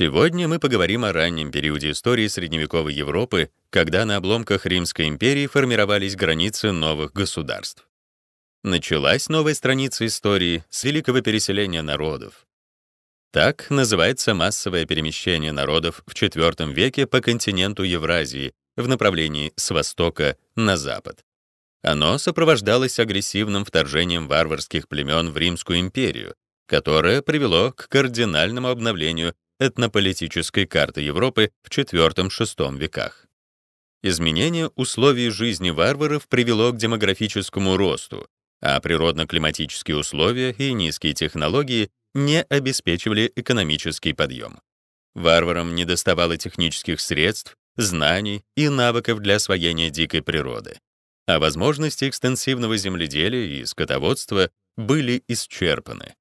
Сегодня мы поговорим о раннем периоде истории средневековой Европы, когда на обломках Римской империи формировались границы новых государств. Началась новая страница истории с великого переселения народов. Так называется массовое перемещение народов в IV веке по континенту Евразии в направлении с востока на запад. Оно сопровождалось агрессивным вторжением варварских племен в Римскую империю, которое привело к кардинальному обновлению этнополитической карты Европы в IV-VI веках. Изменение условий жизни варваров привело к демографическому росту, а природно-климатические условия и низкие технологии не обеспечивали экономический подъем. Варварам недоставало технических средств, знаний и навыков для освоения дикой природы, а возможности экстенсивного земледелия и скотоводства были исчерпаны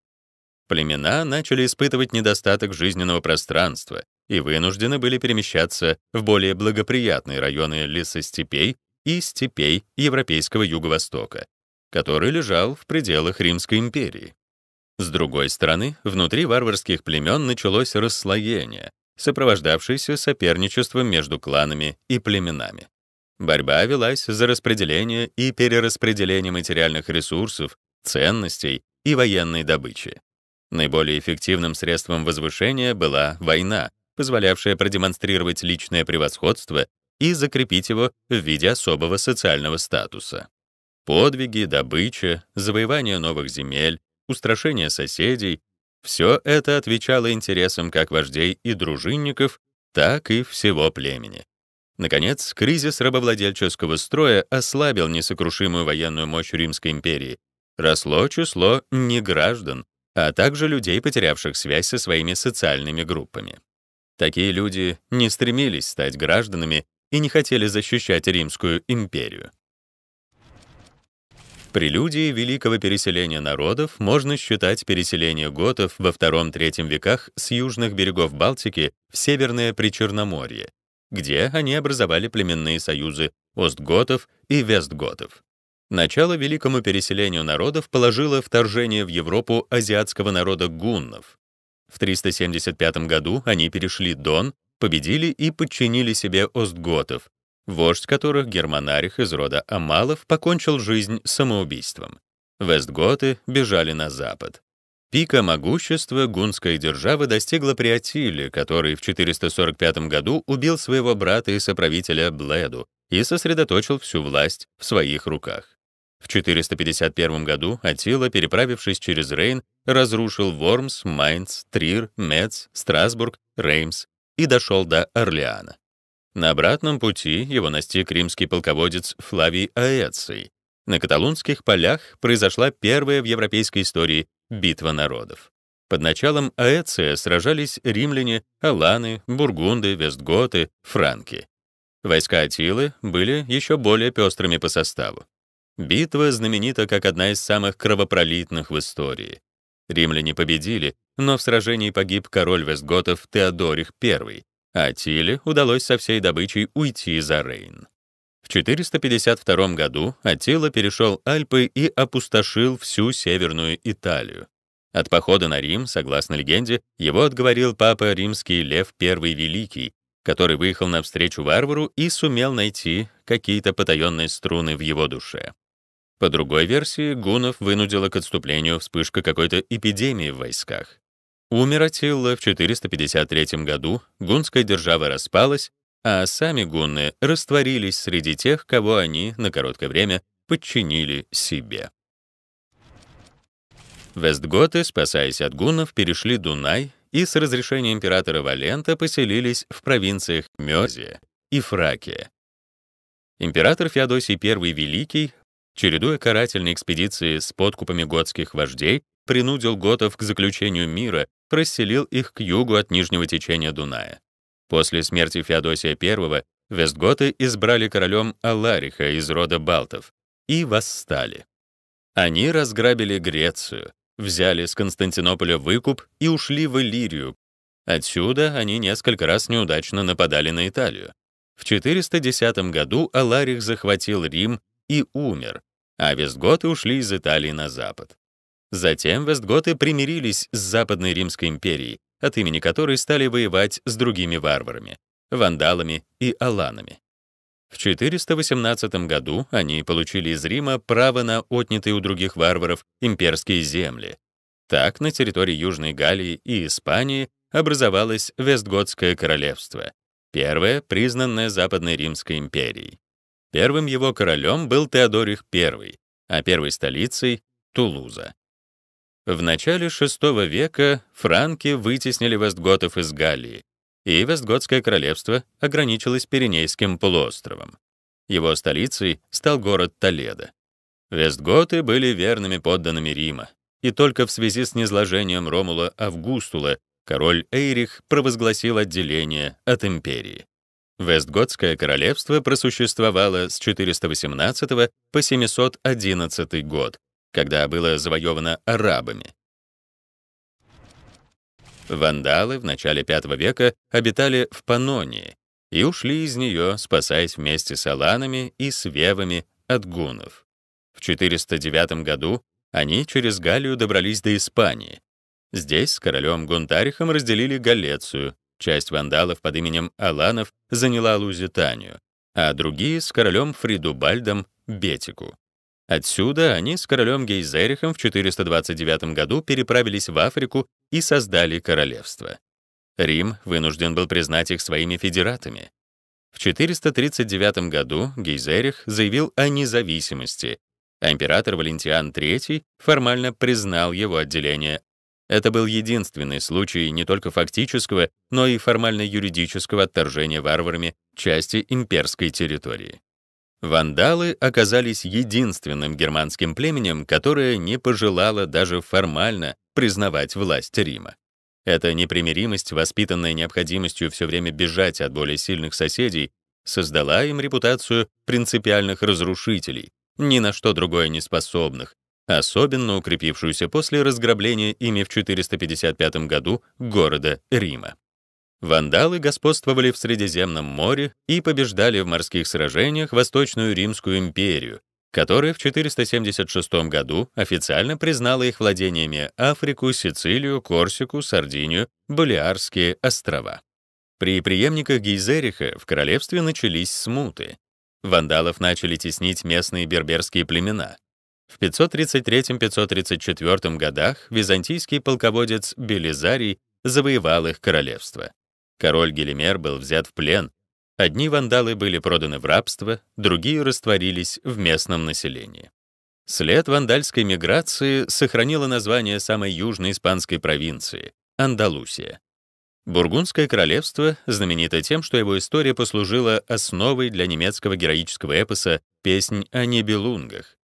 племена начали испытывать недостаток жизненного пространства и вынуждены были перемещаться в более благоприятные районы лесостепей и степей Европейского Юго-Востока, который лежал в пределах Римской империи. С другой стороны, внутри варварских племен началось расслоение, сопровождавшееся соперничеством между кланами и племенами. Борьба велась за распределение и перераспределение материальных ресурсов, ценностей и военной добычи. Наиболее эффективным средством возвышения была война, позволявшая продемонстрировать личное превосходство и закрепить его в виде особого социального статуса. Подвиги, добыча, завоевание новых земель, устрашение соседей — все это отвечало интересам как вождей и дружинников, так и всего племени. Наконец, кризис рабовладельческого строя ослабил несокрушимую военную мощь Римской империи. Росло число неграждан, а также людей, потерявших связь со своими социальными группами. Такие люди не стремились стать гражданами и не хотели защищать Римскую империю. Прелюдии великого переселения народов можно считать переселение готов во II-III веках с южных берегов Балтики в Северное Причерноморье, где они образовали племенные союзы остготов и вестготов. Начало великому переселению народов положило вторжение в Европу азиатского народа гуннов. В 375 году они перешли Дон, победили и подчинили себе остготов, вождь которых германарих из рода Амалов покончил жизнь самоубийством. Вестготы бежали на запад. Пика могущества гунской державы достигла при Атиле, который в 445 году убил своего брата и соправителя Бледу и сосредоточил всю власть в своих руках. В 451 году Атила, переправившись через Рейн, разрушил Вормс, Майнц, Трир, Мец, Страсбург, Реймс и дошел до Орлеана. На обратном пути его настиг римский полководец Флавий Аэций. На каталунских полях произошла первая в европейской истории битва народов. Под началом Аэция сражались римляне, аланы, бургунды, вестготы, франки. Войска Атилы были еще более пестрыми по составу. Битва знаменита как одна из самых кровопролитных в истории. Римляне победили, но в сражении погиб король Вестготов Теодорих I, а Тиле удалось со всей добычей уйти за Рейн. В 452 году Атила перешел Альпы и опустошил всю северную Италию. От похода на Рим, согласно легенде, его отговорил папа римский Лев I Великий, который выехал навстречу варвару и сумел найти какие-то потаенные струны в его душе. По другой версии, гунов вынудила к отступлению вспышка какой-то эпидемии в войсках. Умер Атилла в 453 году, гунская держава распалась, а сами гунны растворились среди тех, кого они на короткое время подчинили себе. Вестготы, спасаясь от гуннов, перешли Дунай и с разрешения императора Валента поселились в провинциях Мёзия и Фракия. Император Феодосий I Великий чередуя карательные экспедиции с подкупами готских вождей, принудил готов к заключению мира, расселил их к югу от нижнего течения Дуная. После смерти Феодосия I вестготы избрали королем Алариха из рода Балтов и восстали. Они разграбили Грецию, взяли с Константинополя выкуп и ушли в Иллирию. Отсюда они несколько раз неудачно нападали на Италию. В 410 году Аларих захватил Рим и умер, а вестготы ушли из Италии на запад. Затем вестготы примирились с Западной Римской империей, от имени которой стали воевать с другими варварами — вандалами и аланами. В 418 году они получили из Рима право на отнятые у других варваров имперские земли. Так на территории Южной Галлии и Испании образовалось Вестготское королевство, первое, признанное Западной Римской империей. Первым его королем был Теодорих I, а первой столицей — Тулуза. В начале VI века франки вытеснили вестготов из Галлии, и Вестготское королевство ограничилось Пиренейским полуостровом. Его столицей стал город Толедо. Вестготы были верными подданными Рима, и только в связи с низложением Ромула Августула король Эйрих провозгласил отделение от империи. Вестготское королевство просуществовало с 418 по 711 год, когда было завоевано арабами. Вандалы в начале V века обитали в Панонии и ушли из нее, спасаясь вместе с аланами и свевами от гунов. В 409 году они через Галлию добрались до Испании. Здесь с королем Гунтарихом разделили Галецию, Часть вандалов под именем Аланов заняла Лузитанию, а другие — с королем Фридубальдом Бетику. Отсюда они с королем Гейзерихом в 429 году переправились в Африку и создали королевство. Рим вынужден был признать их своими федератами. В 439 году Гейзерих заявил о независимости, а император Валентиан III формально признал его отделение это был единственный случай не только фактического, но и формально-юридического отторжения варварами части имперской территории. Вандалы оказались единственным германским племенем, которое не пожелало даже формально признавать власть Рима. Эта непримиримость, воспитанная необходимостью все время бежать от более сильных соседей, создала им репутацию принципиальных разрушителей, ни на что другое не способных, особенно укрепившуюся после разграбления ими в 455 году города Рима. Вандалы господствовали в Средиземном море и побеждали в морских сражениях Восточную Римскую империю, которая в 476 году официально признала их владениями Африку, Сицилию, Корсику, Сардинию, Балиарские острова. При преемниках Гейзериха в королевстве начались смуты. Вандалов начали теснить местные берберские племена. В 533-534 годах византийский полководец Белизарий завоевал их королевство. Король Гелимер был взят в плен. Одни вандалы были проданы в рабство, другие растворились в местном населении. След вандальской миграции сохранило название самой южной испанской провинции — Андалусия. Бургундское королевство знаменито тем, что его история послужила основой для немецкого героического эпоса «Песнь о небелунгах»,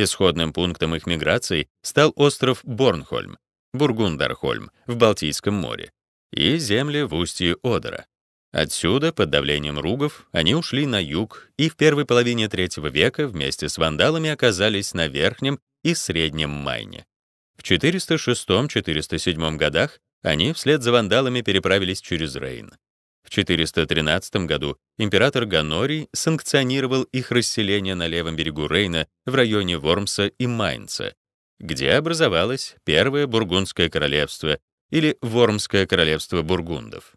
Исходным пунктом их миграции стал остров Борнхольм, Бургундархольм в Балтийском море и земли в устье Одера. Отсюда, под давлением ругов, они ушли на юг и в первой половине третьего века вместе с вандалами оказались на Верхнем и Среднем Майне. В 406-407 годах они вслед за вандалами переправились через Рейн. В 413 году император Ганорий санкционировал их расселение на левом берегу Рейна в районе Вормса и Майнца, где образовалось Первое Бургундское королевство или Вормское королевство бургундов.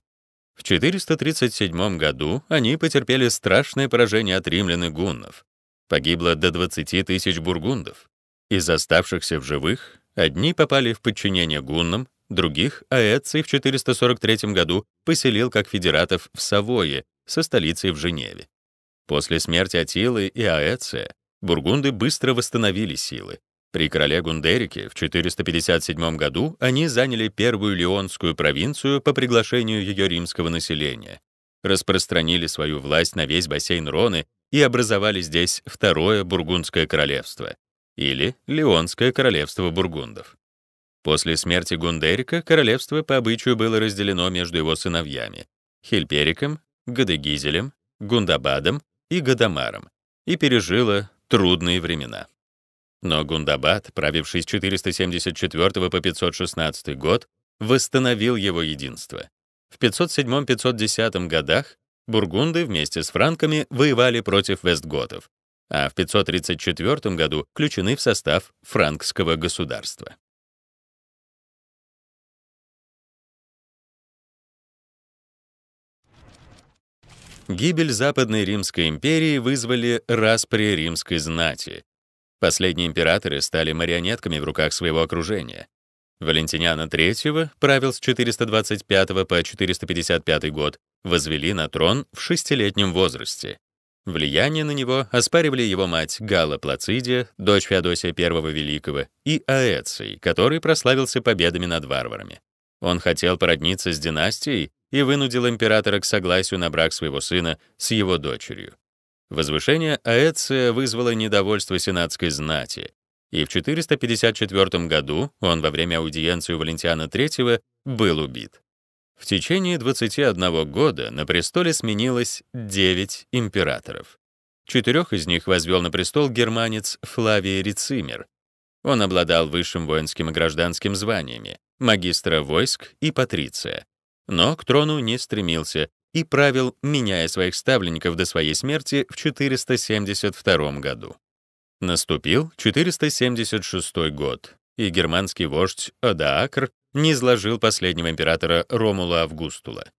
В 437 году они потерпели страшное поражение от римлян и гуннов. Погибло до 20 тысяч бургундов. Из оставшихся в живых одни попали в подчинение гуннам, Других Аэций в 443 году поселил как федератов в Савое, со столицей в Женеве. После смерти Атилы и Аэция бургунды быстро восстановили силы. При короле Гундерике в 457 году они заняли первую Леонскую провинцию по приглашению ее римского населения, распространили свою власть на весь бассейн Роны и образовали здесь Второе Бургундское королевство или Леонское королевство бургундов. После смерти Гундерика королевство по обычаю было разделено между его сыновьями — Хильпериком, Гадегизелем, Гундабадом и Гадамаром, и пережило трудные времена. Но Гундабад, правивший с 474 по 516 год, восстановил его единство. В 507-510 годах бургунды вместе с франками воевали против вестготов, а в 534 году включены в состав франкского государства. Гибель Западной Римской империи вызвали распри римской знати. Последние императоры стали марионетками в руках своего окружения. Валентиниана III правил с 425 по 455 год, возвели на трон в шестилетнем возрасте. Влияние на него оспаривали его мать Гала Плацидия, дочь Феодосия I Великого, и Аэций, который прославился победами над варварами. Он хотел породниться с династией, и вынудил императора к согласию на брак своего сына с его дочерью. Возвышение Аэция вызвало недовольство сенатской знати, и в 454 году он во время аудиенции у Валентиана III был убит. В течение 21 года на престоле сменилось 9 императоров. Четырех из них возвел на престол германец Флавий Рицимер. Он обладал высшим воинским и гражданским званиями, магистра войск и патриция, но к трону не стремился и правил, меняя своих ставленников до своей смерти в 472 году. Наступил 476 год, и германский вождь Адаакр не изложил последнего императора Ромула Августула.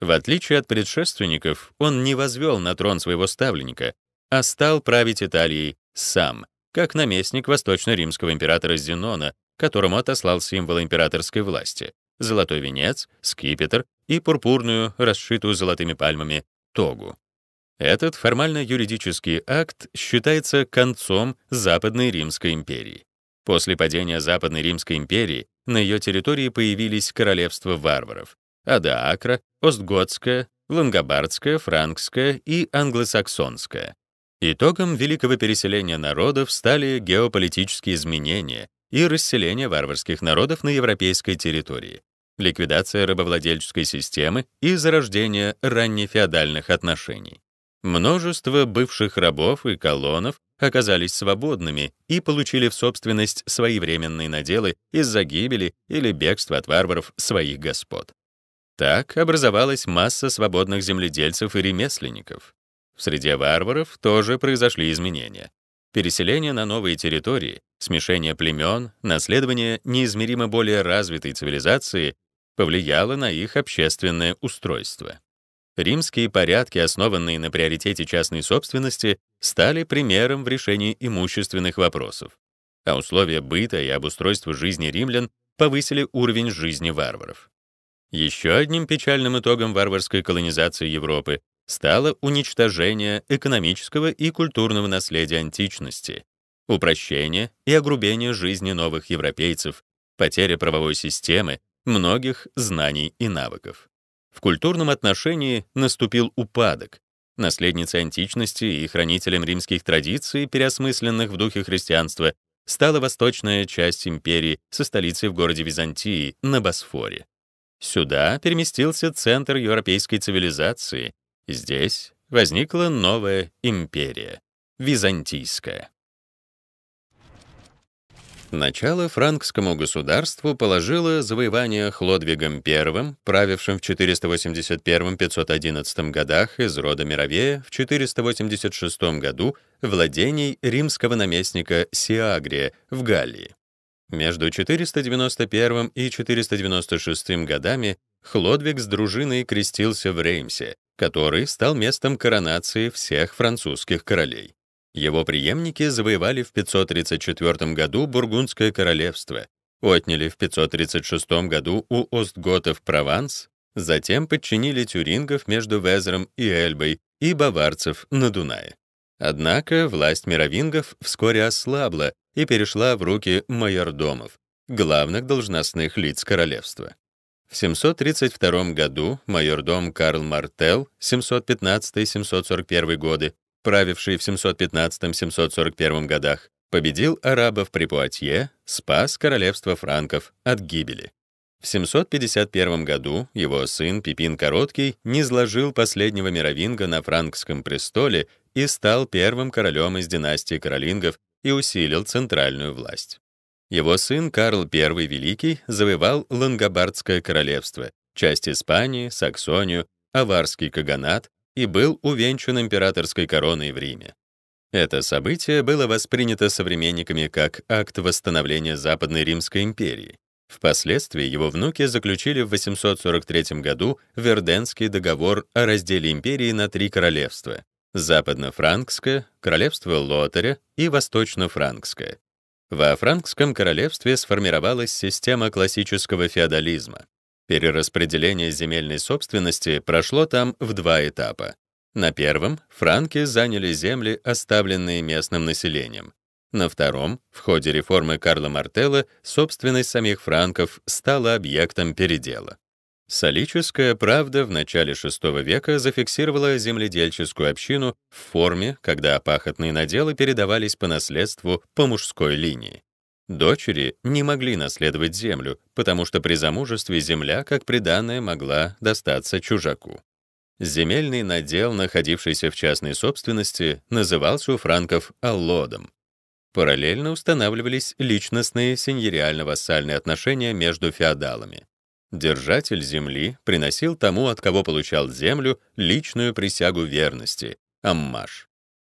В отличие от предшественников, он не возвел на трон своего ставленника, а стал править Италией сам, как наместник восточно-римского императора Зенона, которому отослал символ императорской власти золотой венец, скипетр и пурпурную, расшитую золотыми пальмами, тогу. Этот формально-юридический акт считается концом Западной Римской империи. После падения Западной Римской империи на ее территории появились королевства варваров — Адаакра, Остготская, Лангобардская, Франкская и Англосаксонская. Итогом великого переселения народов стали геополитические изменения и расселение варварских народов на европейской территории ликвидация рабовладельческой системы и зарождение раннефеодальных отношений. Множество бывших рабов и колонов оказались свободными и получили в собственность свои временные наделы из-за гибели или бегства от варваров своих господ. Так образовалась масса свободных земледельцев и ремесленников. В среде варваров тоже произошли изменения. Переселение на новые территории, смешение племен, наследование неизмеримо более развитой цивилизации повлияло на их общественное устройство. Римские порядки, основанные на приоритете частной собственности, стали примером в решении имущественных вопросов, а условия быта и обустройства жизни римлян повысили уровень жизни варваров. Еще одним печальным итогом варварской колонизации Европы стало уничтожение экономического и культурного наследия античности, упрощение и огрубение жизни новых европейцев, потеря правовой системы, многих знаний и навыков. В культурном отношении наступил упадок. Наследницей античности и хранителем римских традиций, переосмысленных в духе христианства, стала восточная часть империи со столицей в городе Византии на Босфоре. Сюда переместился центр европейской цивилизации. Здесь возникла новая империя — византийская. Начало франкскому государству положило завоевание Хлодвигом I, правившим в 481-511 годах из рода Мировея в 486 году владений римского наместника Сиагрия в Галлии. Между 491 и 496 годами Хлодвиг с дружиной крестился в Реймсе, который стал местом коронации всех французских королей. Его преемники завоевали в 534 году Бургундское королевство, отняли в 536 году у остготов Прованс, затем подчинили тюрингов между Везером и Эльбой и баварцев на Дунае. Однако власть мировингов вскоре ослабла и перешла в руки майордомов, главных должностных лиц королевства. В 732 году майордом Карл Мартел 715-741 годы правивший в 715-741 годах, победил арабов при Пуатье, спас королевство франков от гибели. В 751 году его сын Пипин Короткий низложил последнего мировинга на франкском престоле и стал первым королем из династии королингов и усилил центральную власть. Его сын Карл I Великий завоевал Лангобардское королевство, часть Испании, Саксонию, Аварский каганат, и был увенчан императорской короной в Риме. Это событие было воспринято современниками как акт восстановления Западной Римской империи. Впоследствии его внуки заключили в 843 году Верденский договор о разделе империи на три королевства — Западно-Франкское, Королевство Лотаря и Восточно-Франкское. Во Франкском королевстве сформировалась система классического феодализма. Перераспределение земельной собственности прошло там в два этапа. На первом франки заняли земли, оставленные местным населением. На втором, в ходе реформы Карла Мартелла, собственность самих франков стала объектом передела. Солическая правда в начале VI века зафиксировала земледельческую общину в форме, когда пахотные наделы передавались по наследству по мужской линии. Дочери не могли наследовать землю, потому что при замужестве земля, как приданное, могла достаться чужаку. Земельный надел, находившийся в частной собственности, назывался у франков аллодом. Параллельно устанавливались личностные сеньериально-вассальные отношения между феодалами. Держатель земли приносил тому, от кого получал землю, личную присягу верности — аммаш.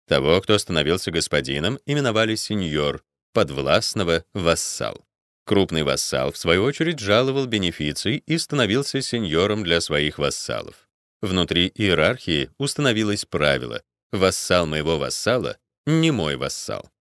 Того, кто становился господином, именовали сеньор, подвластного вассал. Крупный вассал, в свою очередь, жаловал бенефиций и становился сеньором для своих вассалов. Внутри иерархии установилось правило «вассал моего вассала — не мой вассал».